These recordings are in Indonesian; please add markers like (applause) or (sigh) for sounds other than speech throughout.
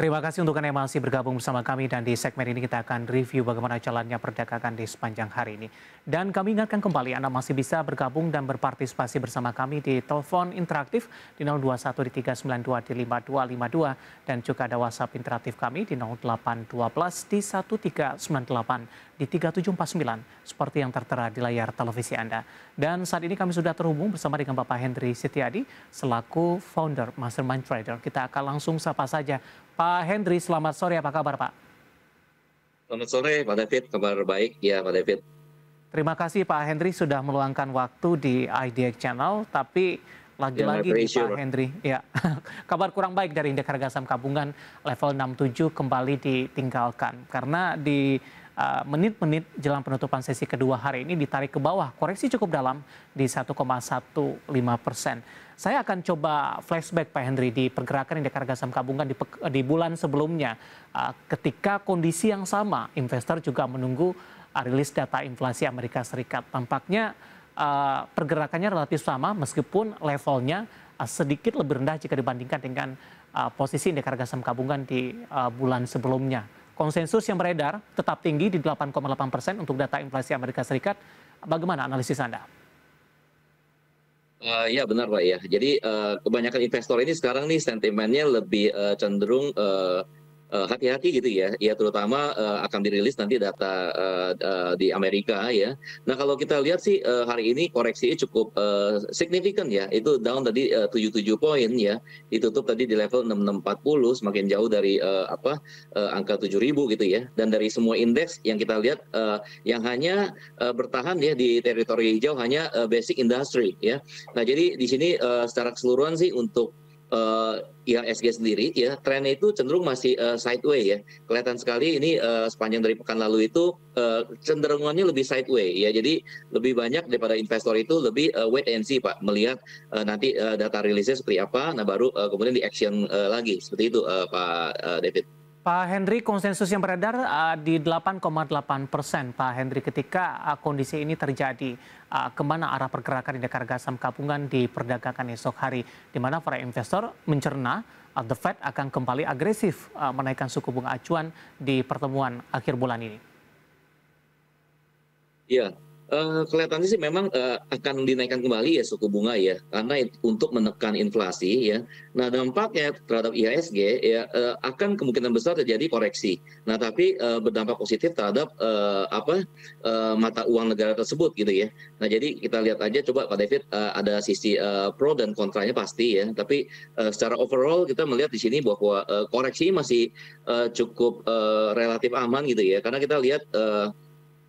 Terima kasih untuk Anda yang masih bergabung bersama kami dan di segmen ini kita akan review bagaimana jalannya perdagangan di sepanjang hari ini. Dan kami ingatkan kembali Anda masih bisa bergabung dan berpartisipasi bersama kami di telepon interaktif di 021 di 392 di 5252 dan juga ada WhatsApp interaktif kami di 0812 di 1398 di 3749 seperti yang tertera di layar televisi Anda. Dan saat ini kami sudah terhubung bersama dengan Bapak Hendry Setiadi selaku founder Mastermind Trader. Kita akan langsung sapa saja Pak Pak eh, Hendri, selamat sore. Apa kabar, Pak? Selamat sore, Pak David. Kabar baik, ya, Pak David. Terima kasih Pak Hendri sudah meluangkan waktu di IDX Channel, tapi lagi-lagi ya, nih, Pak Hendri, ya (laughs) kabar kurang baik dari indeks harga saham gabungan level 67 kembali ditinggalkan karena di menit eh, menit-menit jelang penutupan sesi kedua hari ini ditarik ke bawah, koreksi cukup dalam di 1,15 persen. Saya akan coba flashback Pak Henry di pergerakan indeks harga saham gabungan di, di bulan sebelumnya. Uh, ketika kondisi yang sama, investor juga menunggu ah, rilis data inflasi Amerika Serikat. Tampaknya uh, pergerakannya relatif sama meskipun levelnya uh, sedikit lebih rendah jika dibandingkan dengan uh, posisi indeks harga saham gabungan di uh, bulan sebelumnya. Konsensus yang beredar tetap tinggi di 8,8 persen untuk data inflasi Amerika Serikat. Bagaimana analisis Anda? Uh, ya benar Pak ya. Jadi uh, kebanyakan investor ini sekarang nih sentimennya lebih uh, cenderung uh, Eh, hati-hati uh, gitu ya, ya terutama uh, akan dirilis nanti data uh, uh, di Amerika ya. Nah kalau kita lihat sih uh, hari ini koreksi cukup uh, signifikan ya, itu down tadi uh, 77 poin ya, ditutup tadi di level 6640 semakin jauh dari uh, apa uh, angka 7000 gitu ya. Dan dari semua indeks yang kita lihat uh, yang hanya uh, bertahan ya di teritori hijau hanya uh, basic industry ya. Nah jadi di sini uh, secara keseluruhan sih untuk uh, eh, IHSG ya, sendiri ya trennya itu cenderung masih uh, eh, sideways ya. Kelihatan sekali ini uh, sepanjang dari pekan lalu itu uh, cenderungannya lebih sideways ya. Jadi lebih banyak daripada investor itu lebih uh, wait and see Pak, melihat uh, nanti uh, data rilisnya seperti apa, nah baru uh, kemudian di action uh, lagi. Seperti itu uh, Pak uh, David. Pak Henry, konsensus yang beredar uh, di 8,8 persen, Pak Henry, ketika uh, kondisi ini terjadi, uh, kemana arah pergerakan indeks harga saham di perdagangan esok hari, di mana para investor mencerna uh, the Fed akan kembali agresif uh, menaikkan suku bunga acuan di pertemuan akhir bulan ini. Iya, Uh, kelihatannya sih memang uh, akan dinaikkan kembali ya suku bunga ya karena untuk menekan inflasi ya. Nah dampaknya terhadap IHSG ya uh, akan kemungkinan besar terjadi koreksi. Nah tapi uh, berdampak positif terhadap uh, apa uh, mata uang negara tersebut gitu ya. Nah jadi kita lihat aja coba Pak David uh, ada sisi uh, pro dan kontranya pasti ya. Tapi uh, secara overall kita melihat di sini bahwa uh, koreksi masih uh, cukup uh, relatif aman gitu ya karena kita lihat uh,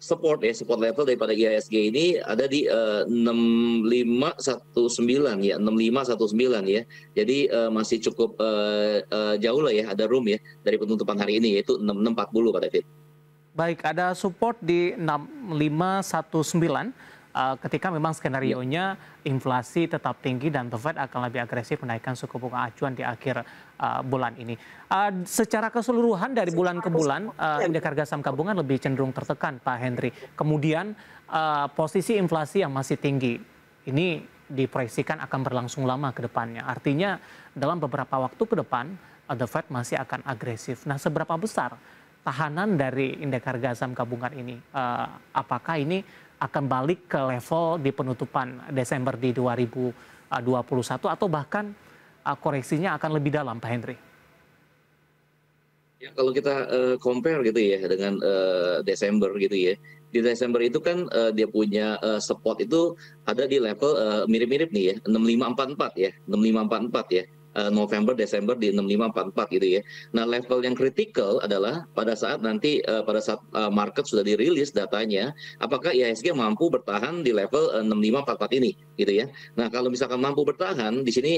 support ya support level daripada IHSG ini ada di uh, eh, 6519 ya 6519 ya. Jadi uh, masih cukup uh, uh, jauh lah ya ada room ya dari penutupan hari ini yaitu 6640 Pak David. Baik, ada support di 6519 uh, ketika memang skenario-nya ya. inflasi tetap tinggi dan The Fed akan lebih agresif menaikkan suku bunga acuan di akhir uh, bulan ini. Uh, secara keseluruhan dari bulan ke bulan, uh, indeks harga saham gabungan lebih cenderung tertekan, Pak Henry. Kemudian uh, posisi inflasi yang masih tinggi, ini diproyeksikan akan berlangsung lama ke depannya. Artinya dalam beberapa waktu ke depan, uh, The Fed masih akan agresif. Nah, seberapa besar tahanan dari indeks harga saham gabungan ini? apakah ini akan balik ke level di penutupan Desember di 2021 atau bahkan uh, koreksinya akan lebih dalam Pak Henry? Ya, kalau kita uh, compare gitu ya dengan uh, Desember gitu ya, di Desember itu kan uh, dia punya uh, support itu ada di level uh, mirip-mirip uh, nih ya, 6544 ya, 6544 ya Eh, November Desember di 6544 gitu ya. Nah, level yang kritikal adalah pada saat nanti eh, pada saat eh, market sudah dirilis datanya, apakah IHSG mampu bertahan di level uh, 6544 ini gitu ya. Nah, kalau misalkan mampu bertahan di sini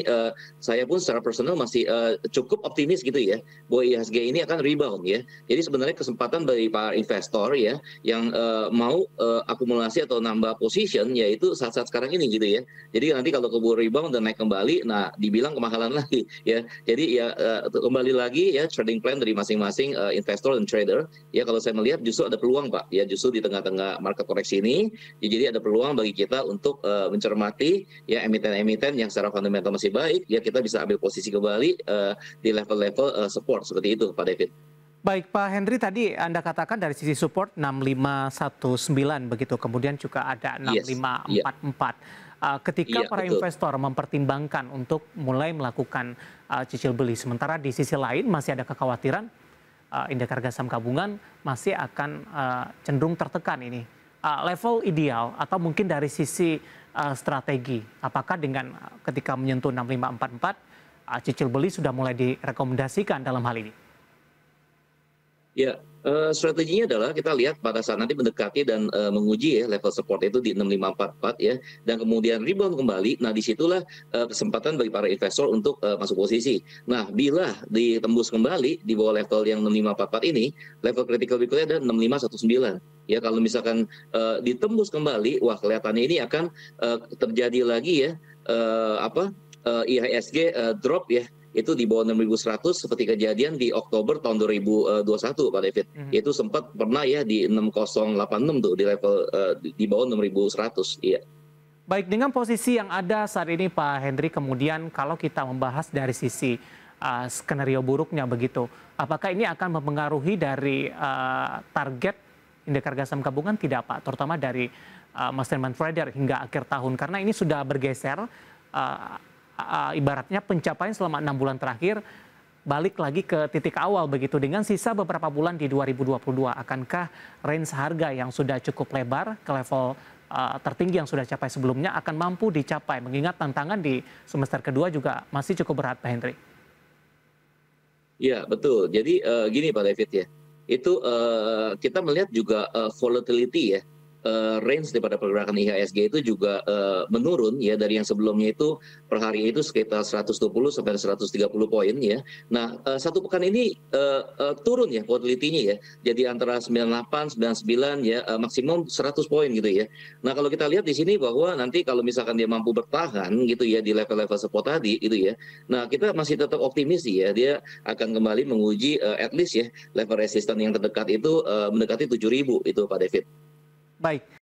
saya pun secara personal masih cukup optimis gitu ya bahwa IHSG ini akan rebound ya. Jadi sebenarnya kesempatan bagi para investor ya yang mau akumulasi atau nambah position yaitu saat-saat sekarang ini gitu ya. Jadi nanti kalau keburu rebound dan naik kembali, nah dibilang kemahalan lah sekali ya. Jadi ya uh, kembali lagi ya trading plan dari masing-masing uh, investor dan trader. Ya kalau saya melihat justru ada peluang Pak ya justru di tengah-tengah market koreksi ini ya, jadi ada peluang bagi kita untuk uh, mencermati ya emiten-emiten yang secara fundamental masih baik ya kita bisa ambil posisi kembali uh, di level-level uh, support seperti itu Pak David. Baik Pak Henry tadi Anda katakan dari sisi support 6519 begitu kemudian juga ada 6544. Yes, yeah. Iya. Eh, uh, ketika yeah, para betul. investor mempertimbangkan untuk mulai melakukan uh, cicil beli sementara di sisi lain masih ada kekhawatiran uh, indeks harga saham gabungan masih akan uh, cenderung tertekan ini. Uh, level ideal atau mungkin dari sisi uh, strategi apakah dengan ketika menyentuh 6544 uh, cicil beli sudah mulai direkomendasikan dalam hal ini? Ya, Uh, strateginya adalah kita lihat pada saat nanti mendekati dan uh, menguji ya level support itu di 6544 ya dan kemudian rebound kembali. Nah, disitulah uh, kesempatan bagi para investor untuk uh, masuk posisi. Nah, bila ditembus kembali di bawah level yang 6544 ini, level critical berikutnya ada 6519. Ya, kalau misalkan uh, ditembus kembali, wah kelihatannya ini akan uh, terjadi lagi ya uh, apa uh, IHSG uh, drop ya itu di bawah 6.100 seperti kejadian di Oktober tahun 2021 Pak David. Mm -hmm. Itu sempat pernah ya di 6086 tuh di level uh, di bawah 6.100 iya. Baik, dengan posisi yang ada saat ini Pak Hendri kemudian kalau kita membahas dari sisi uh, skenario buruknya begitu, apakah ini akan mempengaruhi dari uh, target indeks harga saham gabungan tidak Pak, terutama dari uh, Mastermind Trader hingga akhir tahun karena ini sudah bergeser uh, ibaratnya pencapaian selama enam bulan terakhir balik lagi ke titik awal begitu dengan sisa beberapa bulan di 2022 akankah range harga yang sudah cukup lebar ke level ah, tertinggi yang sudah capai sebelumnya akan mampu dicapai mengingat tantangan di semester kedua juga masih cukup berat Pak Hendry. Ya betul jadi uh, gini Pak David ya itu uh, kita melihat juga uh, volatility ya uh, range daripada pergerakan IHSG itu juga uh, menurun ya dari yang sebelumnya itu per hari itu sekitar 120 sampai 130 poin ya. Nah, uh, satu pekan ini uh, uh, turun ya volatility-nya ya. Jadi antara 98, 99 ya uh, maksimum 100 poin gitu ya. Nah, kalau kita lihat di sini bahwa nanti kalau misalkan dia mampu bertahan gitu ya di level-level support tadi itu ya. Nah, kita masih tetap optimis ya dia akan kembali menguji uh, at least ya level resistance yang terdekat itu uh, mendekati 7000 itu Pak David. Bye.